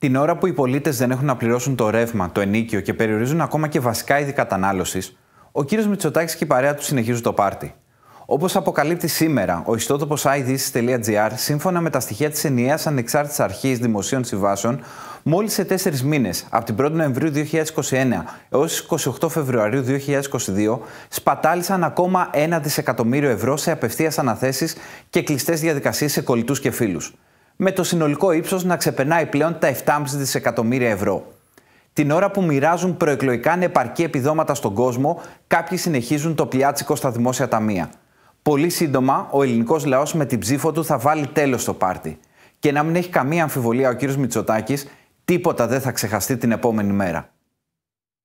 Την ώρα που οι πολίτες δεν έχουν να πληρώσουν το ρεύμα, το ενίκιο και περιορίζουν ακόμα και βασικά είδη κατανάλωσης, ο κύριος Μητσοτάκης και η παρέα του συνεχίζουν το πάρτι. Όπως αποκαλύπτει σήμερα ο ιστότοπος idc.gr, σύμφωνα με τα στοιχεία της ενιαίας ανεξάρτητης αρχής δημοσίων συμβάσεων, μόλις σε τέσσερις μήνες, από την 1η Νοεμβρίου 2021 έω 28 Φεβρουαρίου 2022, σπατάλησαν ακόμα 1 δισεκατομμύριο 2022 σπαταλησαν ακομα ένα δισεκατομμυριο ευρω σε απευθείας αναθέσεις και κλειστές διαδικασίες σε κολλητούς και φίλους με το συνολικό ύψος να ξεπερνάει πλέον τα 7,5 δισεκατομμύρια ευρώ. Την ώρα που μοιράζουν προεκλογικά ανεπαρκή επιδόματα στον κόσμο, κάποιοι συνεχίζουν το πιάτσικο στα δημόσια ταμεία. Πολύ σύντομα, ο ελληνικός λαός με την ψήφο του θα βάλει τέλος στο πάρτι. Και να μην έχει καμία αμφιβολία ο κ. Μητσοτάκης, τίποτα δεν θα ξεχαστεί την επόμενη μέρα.